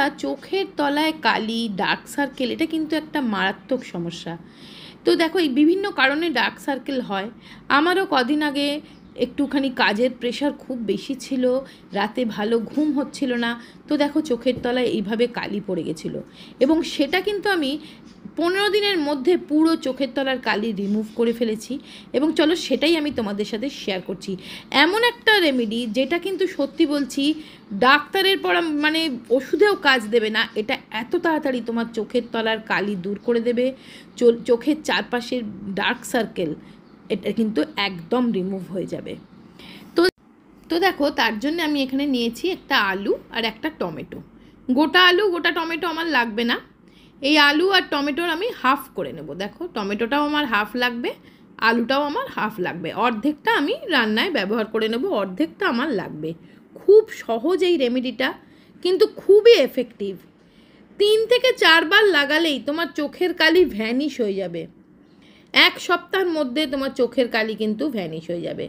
সমস্যা চোখের তলায় কালি ডার্ক সার্কেল এটা কিন্তু একটা মারাত্মক সমস্যা তো দেখো এই বিভিন্ন কারণে ডার্ক সার্কেল হয় আমারও কদিন আগে একটুখানি কাজের প্রেশার খুব বেশি ছিল রাতে ভালো ঘুম হচ্ছিল না তো দেখো চোখের তলায় এইভাবে কালি পড়ে গেছিলো এবং সেটা কিন্তু আমি পনেরো দিনের মধ্যে পুরো চোখের তলার কালি রিমুভ করে ফেলেছি এবং চলো সেটাই আমি তোমাদের সাথে শেয়ার করছি এমন একটা রেমেডি যেটা কিন্তু সত্যি বলছি ডাক্তারের পরা মানে ওষুধেও কাজ দেবে না এটা এত তাড়াতাড়ি তোমার চোখের তলার কালি দূর করে দেবে চোখের চারপাশের ডার্ক সার্কেল এটা কিন্তু একদম রিমুভ হয়ে যাবে তো তো দেখো তার জন্য আমি এখানে নিয়েছি একটা আলু আর একটা টমেটো গোটা আলু গোটা টমেটো আমার লাগবে না এই আলু আর টমেটোর আমি হাফ করে নেব দেখো টমেটোটাও আমার হাফ লাগবে আলুটাও আমার হাফ লাগবে অর্ধেকটা আমি রান্নায় ব্যবহার করে নেব অর্ধেকটা আমার লাগবে খুব সহজ এই রেমেডিটা কিন্তু খুবই এফেক্টিভ তিন থেকে চারবার লাগালেই তোমার চোখের কালি ভ্যানিশ হয়ে যাবে এক সপ্তাহের মধ্যে তোমার চোখের কালি কিন্তু ভ্যানিশ হয়ে যাবে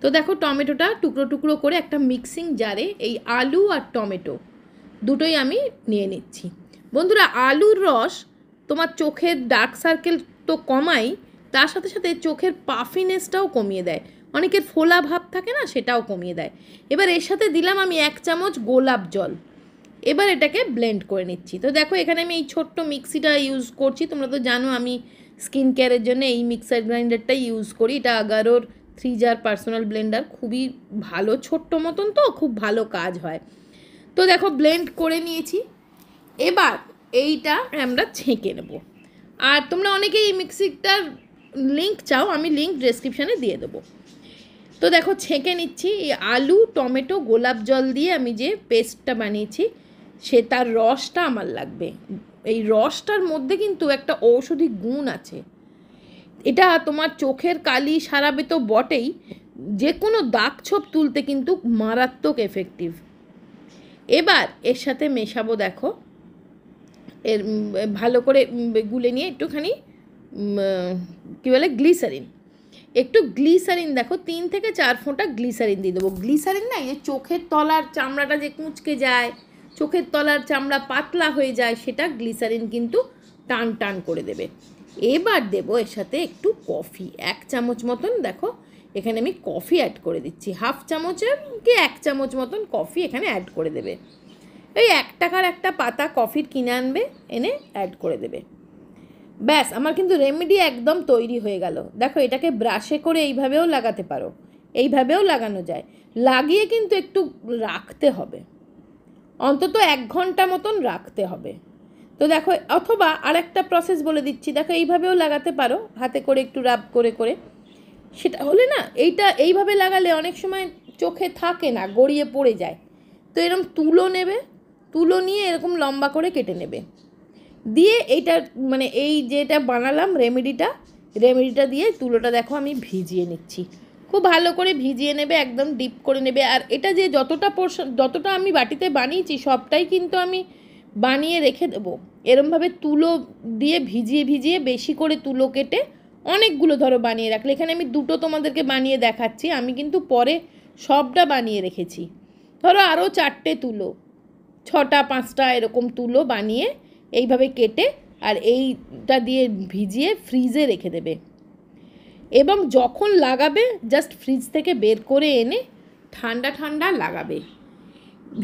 তো দেখো টমেটোটা টুকরো টুকরো করে একটা মিক্সিং জারে এই আলু আর টমেটো দুটোই আমি নিয়ে নিচ্ছি বন্ধুরা আলুর রস তোমার চোখের ডার্ক সার্কেল তো কমাই তার সাথে সাথে চোখের পাফিনেসটাও কমিয়ে দেয় অনেকের ফোলা ভাব থাকে না সেটাও কমিয়ে দেয় এবার এর সাথে দিলাম আমি এক চামচ গোলাপ জল এবার এটাকে ব্লেন্ড করে নিচ্ছি তো দেখো এখানে আমি এই ছোট্ট মিক্সিটা ইউজ করছি তোমরা তো জানো আমি স্কিন কেয়ারের জন্য এই মিক্সার গ্রাইন্ডারটাই ইউজ করি এটা আগারোর থ্রি জার পার্সোনাল ব্লেন্ডার খুবই ভালো ছোট্ট মতন তো খুব ভালো কাজ হয় তো দেখো ব্লেন্ড করে নিয়েছি এবার এইটা আমরা ছেঁকে নেব আর তোমরা অনেকেই এই মিক্সিটার লিঙ্ক চাও আমি লিঙ্ক ডেসক্রিপশানে দিয়ে দেবো তো দেখো ছেঁকে নিচ্ছি এই আলু টমেটো গোলাপ জল দিয়ে আমি যে পেস্টটা বানিয়েছি সে তার রসটা আমার লাগবে এই রসটার মধ্যে কিন্তু একটা ঔষধি গুণ আছে এটা তোমার চোখের কালি সারাবে তো বটেই যে কোনো দাগ ছোপ তুলতে কিন্তু মারাত্মক এফেক্টিভ এবার এর সাথে মেশাবো দেখো এর ভালো করে গুলে নিয়ে একটুখানি কী বলে গ্লিসারিন একটু গ্লিসারিন দেখো তিন থেকে চার ফোঁটা গ্লিসারিন দিয়ে দেবো গ্লিসারিন না এই চোখের তলার চামড়াটা যে কুঁচকে যায় চোখের তলার চামড়া পাতলা হয়ে যায় সেটা গ্লিসারিন কিন্তু টান টান করে দেবে এবার দেব এর সাথে একটু কফি এক চামচ মতন দেখো এখানে আমি কফি অ্যাড করে দিচ্ছি হাফ চামচের কি এক চামচ মতন কফি এখানে অ্যাড করে দেবে এই এক টাকার একটা পাতা কফির কিনে আনবে এনে অ্যাড করে দেবে ব্যাস আমার কিন্তু রেমেডি একদম তৈরি হয়ে গেল দেখো এটাকে ব্রাশে করে এইভাবেও লাগাতে পারো এইভাবেও লাগানো যায় লাগিয়ে কিন্তু একটু রাখতে হবে অন্তত এক ঘন্টা মতন রাখতে হবে তো দেখো অথবা আর একটা প্রসেস বলে দিচ্ছি দেখো এইভাবেও লাগাতে পারো হাতে করে একটু রাব করে করে সেটা হলে না এইটা এইভাবে লাগালে অনেক সময় চোখে থাকে না গড়িয়ে পড়ে যায় তো এরম তুলো নেবে তুলো নিয়ে এরকম লম্বা করে কেটে নেবে দিয়ে এইটা মানে এই যেটা বানালাম রেমেডিটা রেমেডিটা দিয়ে তুলোটা দেখো আমি ভিজিয়ে নিচ্ছি খুব ভালো করে ভিজিয়ে নেবে একদম ডিপ করে নেবে আর এটা যে যতটা পোর্শন যতটা আমি বাটিতে বানিয়েছি সবটাই কিন্তু আমি বানিয়ে রেখে দেবো এরমভাবে তুলো দিয়ে ভিজিয়ে ভিজিয়ে বেশি করে তুলো কেটে অনেকগুলো ধরো বানিয়ে রাখলে এখানে আমি দুটো তোমাদেরকে বানিয়ে দেখাচ্ছি আমি কিন্তু পরে সবটা বানিয়ে রেখেছি ধরো আরও চারটে তুলো ছটা পাঁচটা এরকম তুলো বানিয়ে এইভাবে কেটে আর এইটা দিয়ে ভিজিয়ে ফ্রিজে রেখে দেবে এবং যখন লাগাবে জাস্ট ফ্রিজ থেকে বের করে এনে ঠান্ডা ঠান্ডা লাগাবে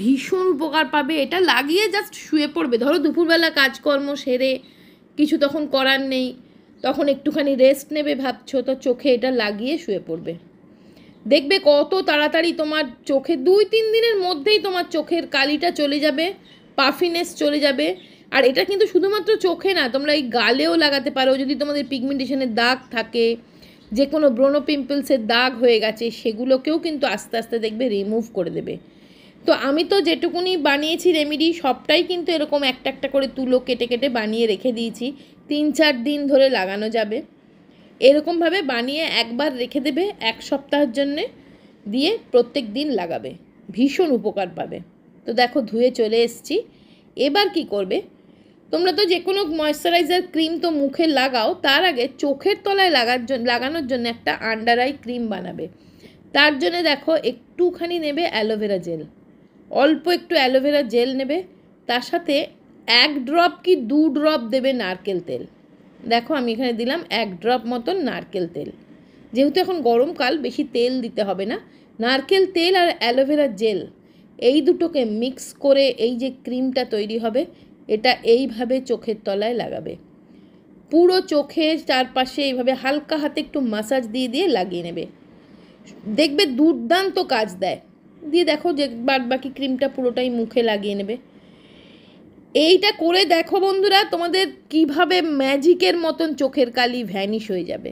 ভীষণ উপকার পাবে এটা লাগিয়ে জাস্ট শুয়ে পড়বে ধরো দুপুরবেলা কাজকর্ম সেরে কিছু তখন করার নেই তখন একটুখানি রেস্ট নেবে ভাবছো তো চোখে এটা লাগিয়ে শুয়ে পড়বে দেখবে কত তাড়াতাড়ি তোমার চোখে দুই তিন দিনের মধ্যেই তোমার চোখের কালিটা চলে যাবে পাফিনেস চলে যাবে আর এটা কিন্তু শুধুমাত্র চোখে না তোমরা এই গালেও লাগাতে পারো যদি তোমাদের পিগমেন্টেশনের দাগ থাকে যে কোনো ব্রোনো পিম্পলসের দাগ হয়ে গেছে সেগুলোকেও কিন্তু আস্তে আস্তে দেখবে রিমুভ করে দেবে তো আমি তো যেটুকুনি বানিয়েছি রেমিডি সবটাই কিন্তু এরকম একটা একটা করে তুলো কেটে কেটে বানিয়ে রেখে দিয়েছি তিন চার দিন ধরে লাগানো যাবে এরকমভাবে বানিয়ে একবার রেখে দেবে এক সপ্তাহের জন্যে দিয়ে প্রত্যেক দিন লাগাবে ভীষণ উপকার পাবে তো দেখো ধুয়ে চলে এসছি এবার কি করবে তোমরা তো যে কোনো ময়শ্চারাইজার ক্রিম তো মুখে লাগাও তার আগে চোখের তলায় লাগার জন্য লাগানোর জন্য একটা আন্ডার আই ক্রিম বানাবে তার জন্য দেখো একটুখানি নেবে অ্যালোভেরা জেল অল্প একটু অ্যালোভেরা জেল নেবে তার সাথে এক ড্রপ কি দু ড্রপ দেবে নারকেল তেল দেখো আমি এখানে দিলাম এক ড্রপ মতন নারকেল তেল যেহেতু এখন গরমকাল বেশি তেল দিতে হবে না নারকেল তেল আর অ্যালোভেরা জেল এই দুটোকে মিক্স করে এই যে ক্রিমটা তৈরি হবে এটা এইভাবে চোখের তলায় লাগাবে পুরো চোখের চারপাশে এইভাবে হালকা হাতে একটু মাসাজ দিয়ে দিয়ে লাগিয়ে নেবে দেখবে দুর্দান্ত কাজ দেয় দিয়ে দেখো যে বাদ বাকি ক্রিমটা পুরোটাই মুখে লাগিয়ে নেবে এইটা করে দেখো বন্ধুরা তোমাদের কিভাবে ম্যাজিকের মতন চোখের কালি ভ্যানিশ হয়ে যাবে